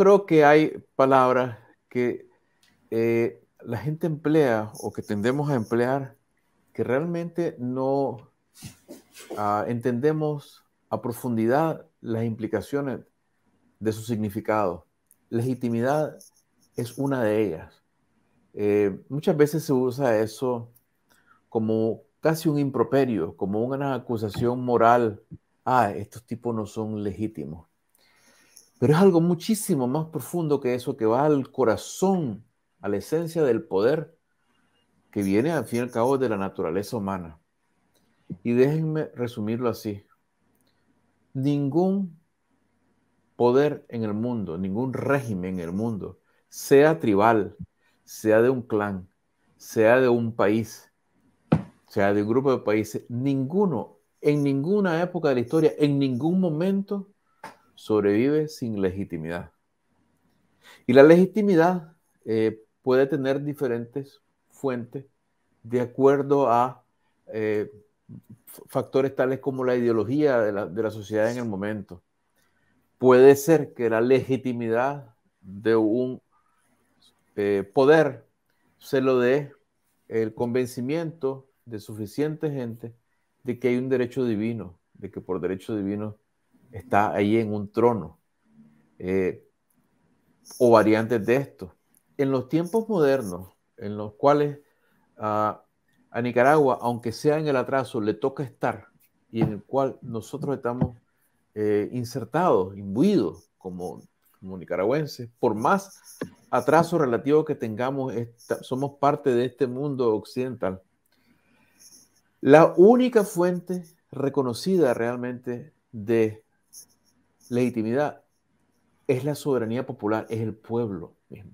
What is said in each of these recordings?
creo que hay palabras que eh, la gente emplea o que tendemos a emplear que realmente no ah, entendemos a profundidad las implicaciones de su significado. Legitimidad es una de ellas. Eh, muchas veces se usa eso como casi un improperio, como una acusación moral. Ah, estos tipos no son legítimos. Pero es algo muchísimo más profundo que eso, que va al corazón, a la esencia del poder, que viene al fin y al cabo de la naturaleza humana. Y déjenme resumirlo así. Ningún poder en el mundo, ningún régimen en el mundo, sea tribal, sea de un clan, sea de un país, sea de un grupo de países, ninguno, en ninguna época de la historia, en ningún momento, sobrevive sin legitimidad. Y la legitimidad eh, puede tener diferentes fuentes de acuerdo a eh, factores tales como la ideología de la, sociedad en el momento. Puede ser que la legitimidad de un eh, poder se lo dé el convencimiento de suficiente gente de que hay un derecho divino, de que por derecho divino está ahí en un trono. Eh, o variantes de esto. En los tiempos modernos, en los cuales ah, a Nicaragua, aunque sea en el atraso, le toca estar y en el cual nosotros estamos eh, insertados, imbuidos como, nicaragüenses, por más atraso relativo que tengamos, somos parte de este mundo occidental. La única fuente reconocida realmente de legitimidad es la soberanía popular, es el pueblo mismo.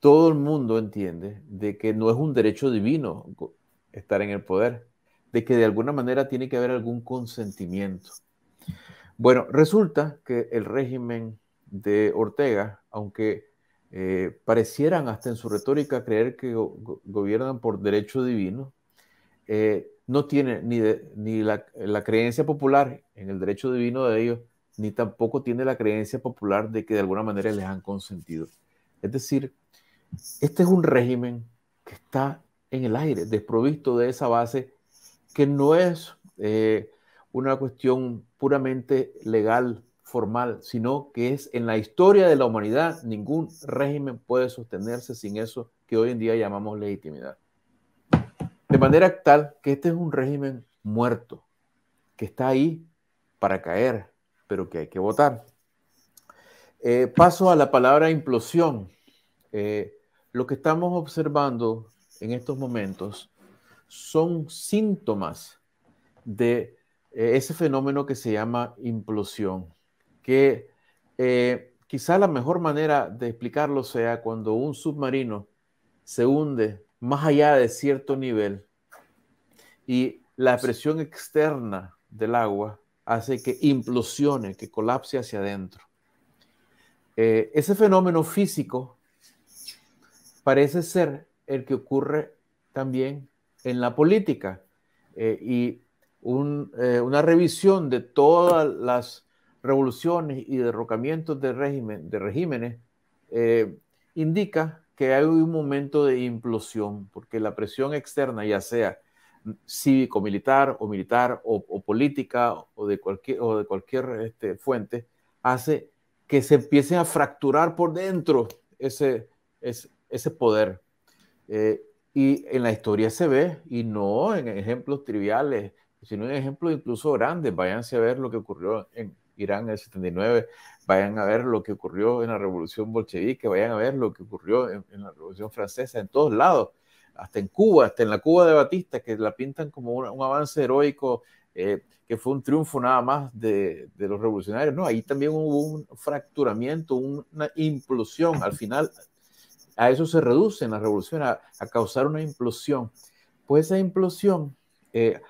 Todo el mundo entiende de que no es un derecho divino estar en el poder, de que de alguna manera tiene que haber algún consentimiento. Bueno, resulta que el régimen de Ortega, aunque eh, parecieran hasta en su retórica creer que gobiernan por derecho divino, eh, no tiene ni, ni la creencia popular en el derecho divino de ellos, ni tampoco tiene la creencia popular de que de alguna manera les han consentido. Es decir, este es un régimen que está en el aire, desprovisto de esa base que no es eh, una cuestión puramente legal, formal, sino que es en la historia de la humanidad ningún régimen puede sostenerse sin eso que hoy en día llamamos legitimidad. De manera tal que este es un régimen muerto, que está ahí para caer, pero que hay que votar. Eh, paso a la palabra implosión. Eh, lo que estamos observando en estos momentos son síntomas de eh, ese fenómeno que se llama implosión, que quizá la mejor manera de explicarlo sea cuando un submarino se hunde más allá de cierto nivel y la presión externa del agua hace que implosione, que colapse hacia adentro. Eh, ese fenómeno físico parece ser el que ocurre también en la política. Eh, y eh, una revisión de todas las revoluciones y derrocamientos de, régimen, de regímenes indica que hay un momento de implosión, porque la presión externa, ya sea cívico-militar o militar o, política o de cualquier, o de cualquier este, fuente, hace que se empiece a fracturar por dentro ese, ese, poder. Eh, y en la historia se ve, y no en ejemplos triviales, sino en ejemplos incluso grandes. Váyanse a ver lo que ocurrió en Irán en el 79, vayan a ver lo que ocurrió en la revolución bolchevique, vayan a ver lo que ocurrió en la revolución francesa, en todos lados hasta en Cuba, hasta en la Cuba de Batista, que la pintan como un, avance heroico, eh, que fue un triunfo nada más de, los revolucionarios. No, ahí también hubo un fracturamiento, una implosión. Al final, a eso se reduce la revolución a, a, causar una implosión. Pues esa implosión, eh,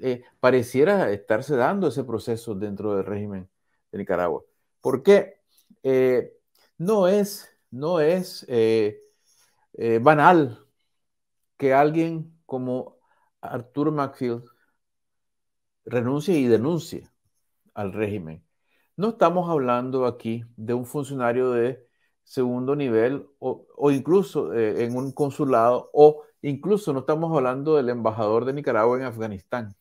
eh, pareciera estarse dando ese proceso dentro del régimen de Nicaragua. ¿Por qué? no es, no es banal que alguien como Arthur Maxfield renuncie y denuncie al régimen. No estamos hablando aquí de un funcionario de segundo nivel o, incluso eh, en un consulado o incluso no estamos hablando del embajador de Nicaragua en Afganistán.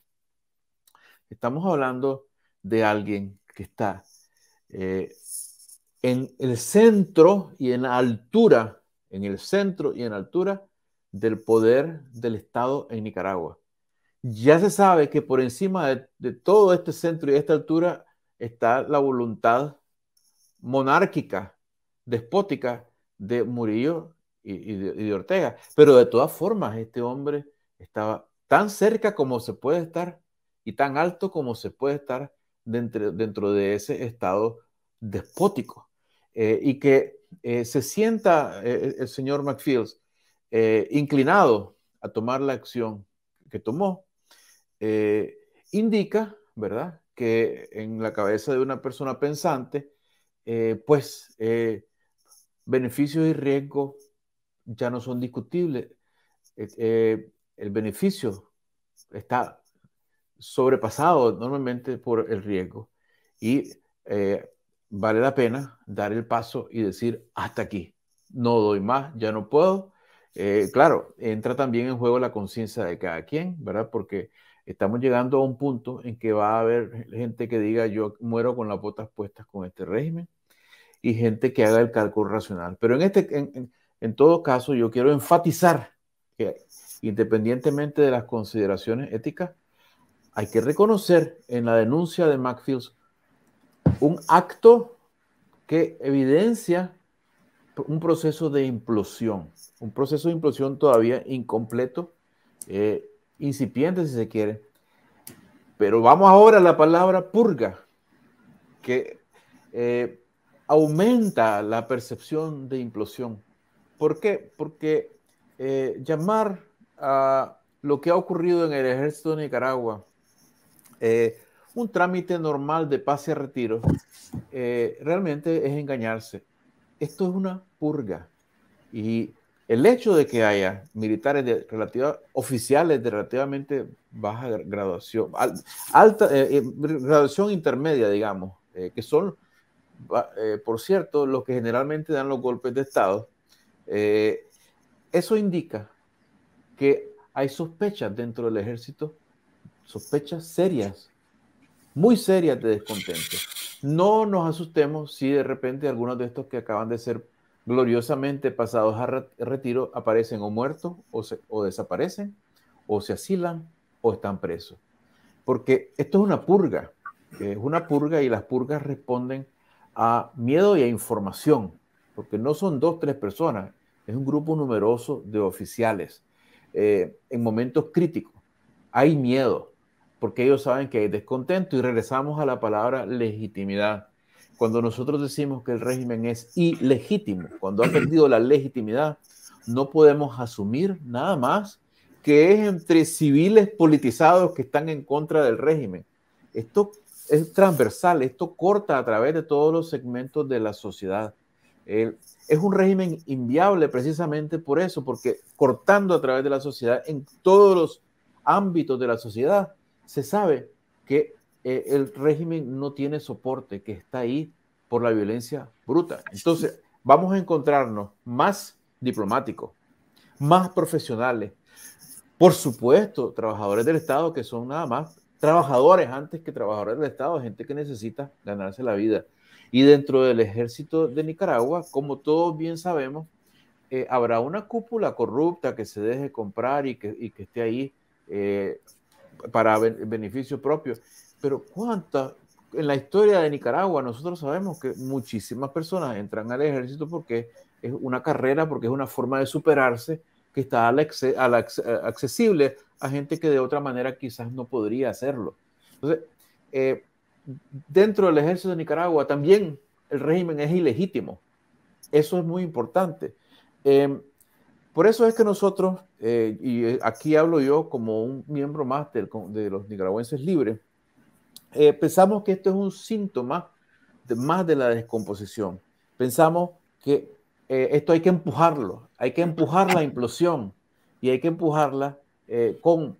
Estamos hablando de alguien que está eh, en el centro y en la altura, en el centro y en altura del poder del Estado en Nicaragua. Ya se sabe que por encima de, todo este centro y esta altura está la voluntad monárquica, despótica de Murillo y, de, Ortega. Pero de todas formas, este hombre estaba tan cerca como se puede estar y tan alto como se puede estar dentro, de ese estado despótico. Eh, y que eh, se sienta eh, el señor McFields eh, inclinado a tomar la acción que tomó, eh, indica, ¿verdad?, que en la cabeza de una persona pensante, eh, pues beneficios y riesgo ya no son discutibles. el beneficio está sobrepasado normalmente por el riesgo y vale la pena dar el paso y decir, hasta aquí, no doy más, ya no puedo, eh, claro, entra también en juego la conciencia de cada quien, ¿verdad? Porque estamos llegando a un punto en que va a haber gente que diga yo muero con las botas puestas con este régimen y gente que haga el cálculo racional. Pero en, este, en, en todo caso, yo quiero enfatizar que independientemente de las consideraciones éticas, hay que reconocer en la denuncia de Macfields un acto que evidencia un proceso de implosión un proceso de implosión todavía incompleto, eh, incipiente si se quiere. Pero vamos ahora a la palabra purga, que eh, aumenta la percepción de implosión. ¿Por qué? Porque eh, llamar a lo que ha ocurrido en el ejército de Nicaragua un trámite normal de pase a retiro realmente es engañarse. Esto es una purga y el hecho de que haya militares de oficiales de relativamente baja graduación, alta eh, eh, graduación intermedia, digamos, eh, que son, por cierto, los que generalmente dan los golpes de Estado, eso indica que hay sospechas dentro del ejército, sospechas serias, muy serias de descontento. No nos asustemos si de repente algunos de estos que acaban de ser gloriosamente pasados a retiro, aparecen o muertos, o, desaparecen, o se asilan, o están presos. Porque esto es una purga, es una purga y las purgas responden a miedo y a información, porque no son dos, tres personas, es un grupo numeroso de oficiales. Eh, en momentos críticos hay miedo, porque ellos saben que hay descontento y regresamos a la palabra legitimidad. Cuando nosotros decimos que el régimen es ilegítimo, cuando ha perdido la legitimidad, no podemos asumir nada más que es entre civiles politizados que están en contra del régimen. Esto es transversal, esto corta a través de todos los segmentos de la sociedad. es un régimen inviable precisamente por eso, porque cortando a través de la sociedad, en todos los ámbitos de la sociedad, se sabe que eh, el régimen no tiene soporte, que está ahí por la violencia bruta. Entonces, vamos a encontrarnos más diplomáticos, más profesionales, por supuesto, trabajadores del Estado que son nada más trabajadores antes que trabajadores del Estado, gente que necesita ganarse la vida. Y dentro del ejército de Nicaragua, como todos bien sabemos, eh, habrá una cúpula corrupta que se deje comprar y que, esté ahí eh, para beneficio propio. Pero cuántas, en la historia de Nicaragua, nosotros sabemos que muchísimas personas entran al ejército porque es una carrera, porque es una forma de superarse que está al eh, accesible a gente que de otra manera quizás no podría hacerlo. Entonces, eh, dentro del ejército de Nicaragua también el régimen es ilegítimo. Eso es muy importante. Eh, por eso es que nosotros, eh, y eh, aquí hablo yo como un miembro más de los nicaragüenses libres, eh, pensamos que esto es un síntoma de, más de la descomposición. Pensamos que esto hay que empujarlo, hay que empujar la implosión y hay que empujarla con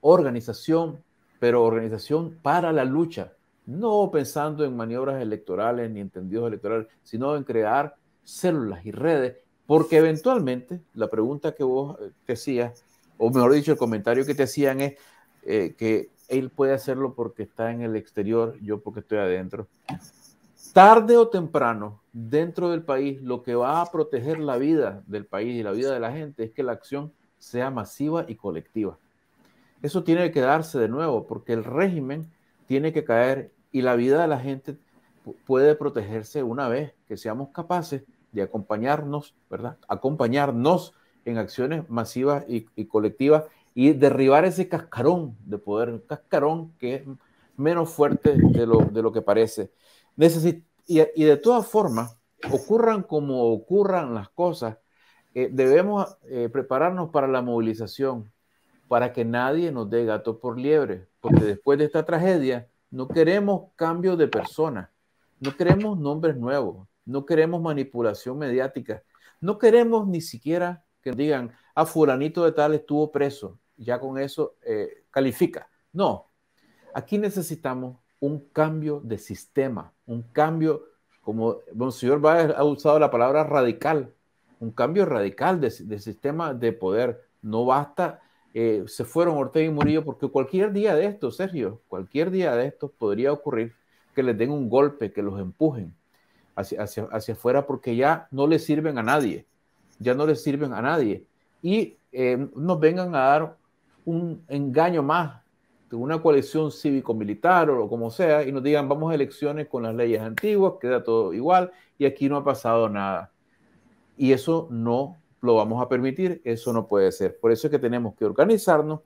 organización, pero organización para la lucha, no pensando en maniobras electorales ni entendidos electorales, sino en crear células y redes porque eventualmente la pregunta que vos eh, te hacías, o mejor dicho, el comentario que te hacían es eh, que él puede hacerlo porque está en el exterior, yo porque estoy adentro. Tarde o temprano, dentro del país, lo que va a proteger la vida del país y la vida de la gente es que la acción sea masiva y colectiva. Eso tiene que darse de nuevo, porque el régimen tiene que caer y la vida de la gente puede protegerse una vez que seamos capaces de acompañarnos, ¿verdad? Acompañarnos en acciones masivas y, colectivas y derribar ese cascarón de poder, un cascarón que es menos fuerte de lo, que parece. y, de todas formas, ocurran como ocurran las cosas, eh, debemos eh, prepararnos para la movilización, para que nadie nos dé gato por liebre, porque después de esta tragedia no queremos cambio de persona, no queremos nombres nuevos, no queremos manipulación mediática, no queremos ni siquiera que digan, a ah, fulanito de tal estuvo preso, ya con eso eh, califica. No, aquí necesitamos un cambio de sistema, un cambio, como señor Báez ha usado la palabra radical, un cambio radical de, sistema de poder. No basta, eh, se fueron Ortega y Murillo, porque cualquier día de estos, Sergio, cualquier día de estos podría ocurrir que les den un golpe, que los empujen hacia, hacia, afuera porque ya no le sirven a nadie, ya no le sirven a nadie. Y eh, nos vengan a dar un engaño más de una coalición cívico-militar o lo como sea, y nos digan vamos a elecciones con las leyes antiguas, queda todo igual, y aquí no ha pasado nada. Y eso no lo vamos a permitir, eso no puede ser. Por eso es que tenemos que organizarnos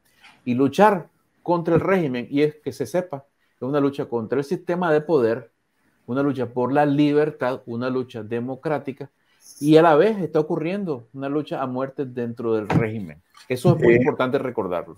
y luchar contra el régimen, y es que se sepa, es una lucha contra el sistema de poder una lucha por la libertad, una lucha democrática, y a la vez está ocurriendo una lucha a muerte dentro del régimen. Eso es muy eh, importante recordarlo.